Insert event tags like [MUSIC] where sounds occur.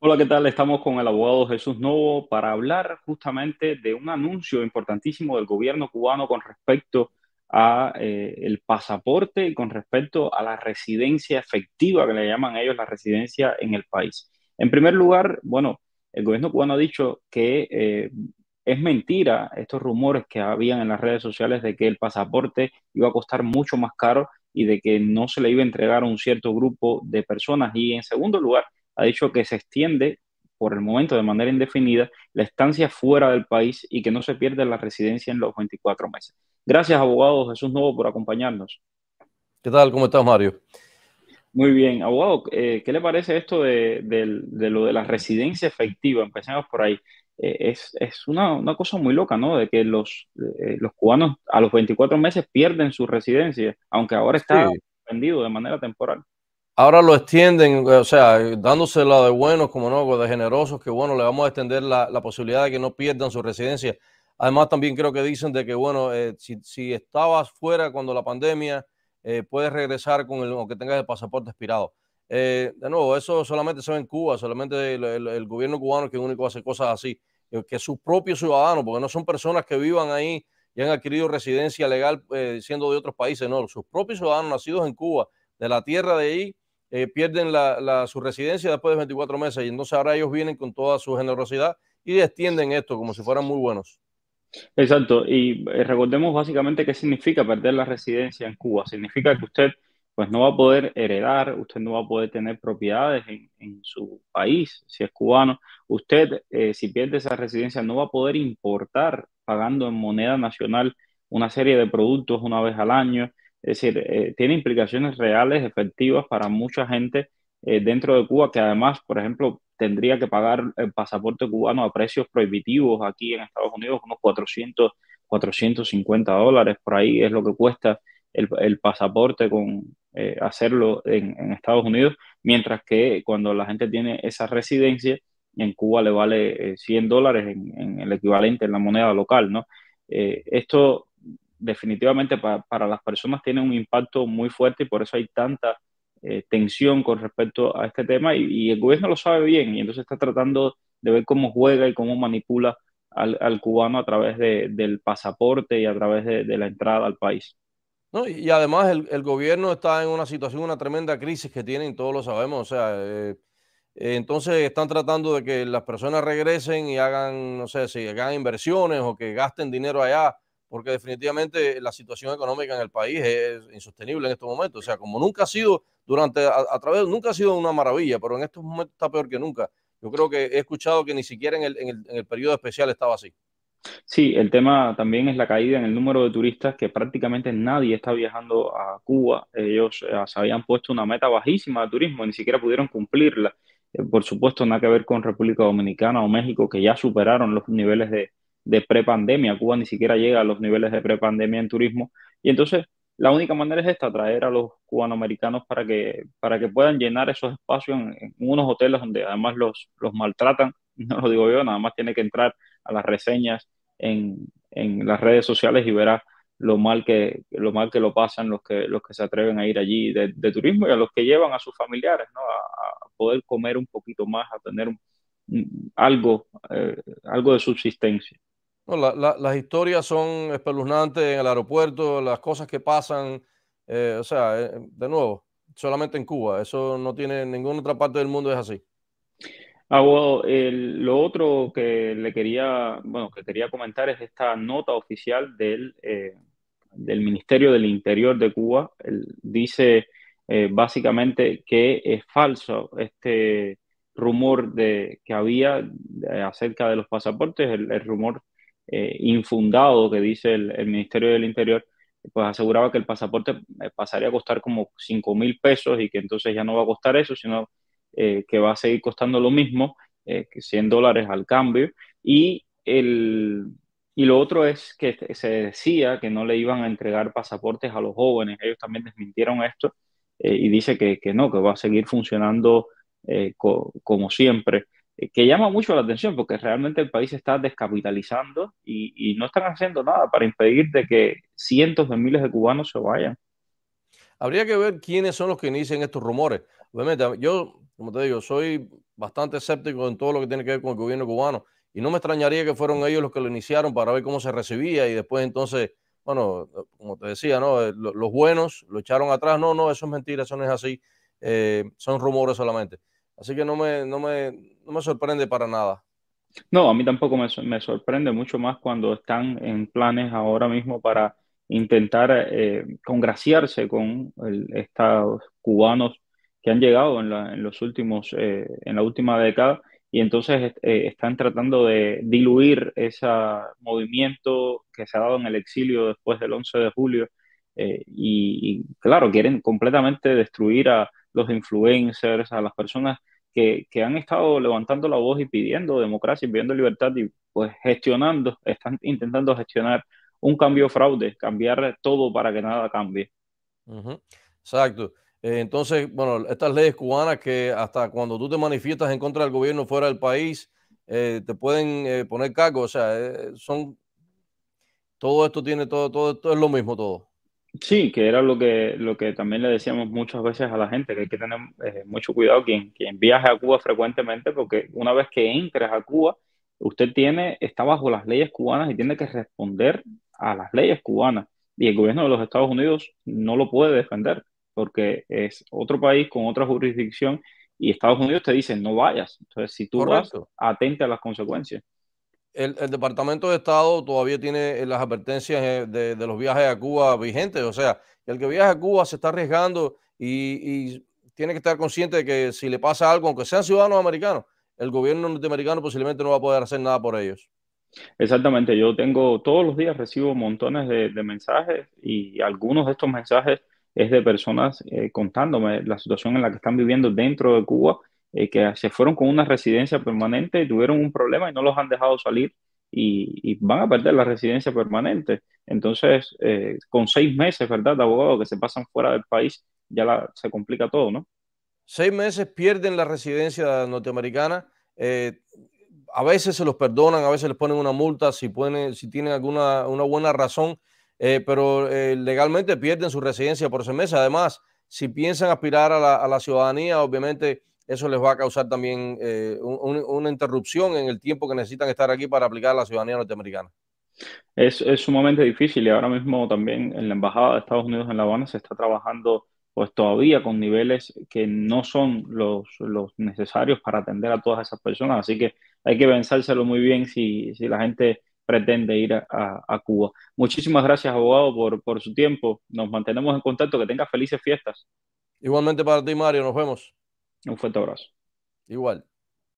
Hola, ¿qué tal? Estamos con el abogado Jesús Novo para hablar justamente de un anuncio importantísimo del gobierno cubano con respecto a eh, el pasaporte y con respecto a la residencia efectiva que le llaman ellos la residencia en el país. En primer lugar, bueno, el gobierno cubano ha dicho que eh, es mentira estos rumores que habían en las redes sociales de que el pasaporte iba a costar mucho más caro y de que no se le iba a entregar a un cierto grupo de personas. Y en segundo lugar, ha dicho que se extiende por el momento de manera indefinida la estancia fuera del país y que no se pierde la residencia en los 24 meses. Gracias, abogado Jesús Nuevo, por acompañarnos. ¿Qué tal? ¿Cómo estás, Mario? Muy bien, abogado, eh, ¿qué le parece esto de, lo de la residencia efectiva? Empecemos por ahí. Eh, es, una, cosa muy loca, ¿no? De que los, eh, cubanos a los 24 meses pierden su residencia, aunque ahora está suspendido vendido de manera temporal. Ahora lo extienden, o sea, dándosela de buenos, como no, de generosos, que bueno, le vamos a extender la, posibilidad de que no pierdan su residencia. Además, también creo que dicen de que, bueno, eh, si, estabas fuera cuando la pandemia, eh, puedes regresar con el, aunque tengas el pasaporte expirado. Eh, de nuevo, eso solamente se ve en Cuba, solamente el, el gobierno cubano que es único hace cosas así, que sus propios ciudadanos, porque no son personas que vivan ahí y han adquirido residencia legal siendo de otros países, no, sus propios ciudadanos nacidos en Cuba, de la tierra de ahí, eh, pierden la, su residencia después de 24 meses y entonces ahora ellos vienen con toda su generosidad y extienden esto como si fueran muy buenos. Exacto, y eh, recordemos básicamente qué significa perder la residencia en Cuba. Significa que usted pues no va a poder heredar, usted no va a poder tener propiedades en, su país, si es cubano. Usted, eh, si pierde esa residencia, no va a poder importar pagando en moneda nacional una serie de productos una vez al año. Es decir, eh, tiene implicaciones reales, efectivas para mucha gente eh, dentro de Cuba que además, por ejemplo, tendría que pagar el pasaporte cubano a precios prohibitivos aquí en Estados Unidos, unos 400, 450 dólares por ahí es lo que cuesta el, pasaporte con eh, hacerlo en, Estados Unidos, mientras que cuando la gente tiene esa residencia, en Cuba le vale 100 dólares en, el equivalente en la moneda local, ¿no? esto definitivamente para las personas tiene un impacto muy fuerte y por eso hay tanta eh, tensión con respecto a este tema y, el gobierno lo sabe bien y entonces está tratando de ver cómo juega y cómo manipula al, cubano a través de, del pasaporte y a través de, la entrada al país. y además el, gobierno está en una situación, una tremenda crisis que tienen, todos lo sabemos. O sea, eh, eh, entonces están tratando de que las personas regresen y hagan, no sé, si hagan inversiones o que gasten dinero allá porque definitivamente la situación económica en el país es insostenible en estos momentos. O sea, como nunca ha sido durante, a, través, nunca ha sido una maravilla, pero en estos momentos está peor que nunca. Yo creo que he escuchado que ni siquiera en el, en periodo especial estaba así. Sí, el tema también es la caída en el número de turistas, que prácticamente nadie está viajando a Cuba. Ellos eh, se habían puesto una meta bajísima de turismo, ni siquiera pudieron cumplirla. Eh, por supuesto, nada que ver con República Dominicana o México, que ya superaron los niveles de, de prepandemia. Cuba ni siquiera llega a los niveles de prepandemia en turismo. Y entonces la única manera es esta, traer a los cubanoamericanos para que, para que puedan llenar esos espacios en, unos hoteles donde además los, los maltratan, [LAUGHS] no lo digo yo, nada más tiene que entrar a las reseñas en, las redes sociales y verá lo mal que lo mal que lo pasan los que los que se atreven a ir allí de, turismo y a los que llevan a sus familiares ¿no? a, poder comer un poquito más a tener algo eh, algo de subsistencia las historias son espeluznantes en el aeropuerto, las cosas que pasan, eh, o sea, eh, de nuevo, solamente en Cuba, eso no tiene ninguna otra parte del mundo es así. Ah, lo otro que le quería, bueno, que quería comentar es esta nota oficial del, eh, del Ministerio del Interior de Cuba. dice básicamente que es falso este rumor de, que había acerca de los pasaportes, el rumor eh, infundado que dice el, Ministerio del Interior, pues aseguraba que el pasaporte eh, pasaría a costar como 5 mil pesos y que entonces ya no va a costar eso, sino eh, que va a seguir costando lo mismo, eh, 100 dólares al cambio. Y, y lo otro es que este, se decía que no le iban a entregar pasaportes a los jóvenes, ellos también desmintieron esto y dice que, no, que va a seguir funcionando como siempre. Eh, que llama mucho la atención porque realmente el país se está descapitalizando y, no están haciendo nada para impedir de que cientos de miles de cubanos se vayan. Habría que ver quiénes son los que inician estos rumores. Obviamente, yo, como te digo, soy bastante escéptico en todo lo que tiene que ver con el gobierno cubano y no me extrañaría que fueron ellos los que lo iniciaron para ver cómo se recibía y después entonces, bueno, como te decía, ¿no? Eh, los buenos lo echaron atrás. No, no, eso es mentira, eso no es así. Eh, son rumores solamente. Así que no me, no me, no me sorprende para nada. No, a mí tampoco me, sorprende mucho más cuando están en planes ahora mismo para intentar eh, congraciarse con el, estos cubanos que han llegado en, la, los últimos, eh, en la última década y entonces eh, están tratando de diluir ese movimiento que se ha dado en el exilio después del 11 de julio y claro, quieren completamente destruir a los influencers, a las personas que, han estado levantando la voz y pidiendo democracia pidiendo libertad y pues gestionando, están intentando gestionar un cambio fraude, cambiar todo para que nada cambie. Exacto. Eh, entonces, bueno, estas leyes cubanas que hasta cuando tú te manifiestas en contra del gobierno fuera del país, eh, te pueden eh, poner cargo, o sea, son, todo esto tiene, todo, todo esto es lo mismo todo. Sí, que era lo que, lo que también le decíamos muchas veces a la gente, que hay que tener eh, mucho cuidado quien, quien viaje a Cuba frecuentemente, porque una vez que entras a Cuba, usted tiene, está bajo las leyes cubanas y tiene que responder a las leyes cubanas. Y el gobierno de los Estados Unidos no lo puede defender, porque es otro país con otra jurisdicción y Estados Unidos te dice no vayas. Entonces, si tú vas, atente a las consecuencias el, Departamento de Estado todavía tiene eh, las advertencias eh, de, los viajes a Cuba vigentes. O sea, el que viaja a Cuba se está arriesgando y, tiene que estar consciente de que si le pasa algo, aunque sean ciudadanos americanos, el gobierno norteamericano posiblemente no va a poder hacer nada por ellos. Exactamente, yo tengo todos los días recibo montones de, mensajes y algunos de estos mensajes es de personas eh, contándome la situación en la que están viviendo dentro de Cuba eh, que se fueron con una residencia permanente y tuvieron un problema y no los han dejado salir y, van a perder la residencia permanente. Entonces, eh, con seis meses, ¿verdad?, de abogados que se pasan fuera del país, ya se complica todo, ¿no? Seis meses pierden la residencia norteamericana. Eh, a veces se los perdonan, a veces les ponen una multa si, pueden, si tienen alguna una buena razón, pero legalmente pierden su residencia por seis meses. Además, si piensan aspirar a la, a la ciudadanía, obviamente eso les va a causar también eh, una interrupción en el tiempo que necesitan estar aquí para aplicar la ciudadanía norteamericana. Es, sumamente difícil y ahora mismo también en la Embajada de Estados Unidos en La Habana se está trabajando pues todavía con niveles que no son los, necesarios para atender a todas esas personas. Así que hay que pensárselo muy bien si, la gente pretende ir a, Cuba. Muchísimas gracias, abogado, por, por su tiempo. Nos mantenemos en contacto. Que tenga felices fiestas. Igualmente para ti, Mario. Nos vemos. Un fuerte abrazo. Igual.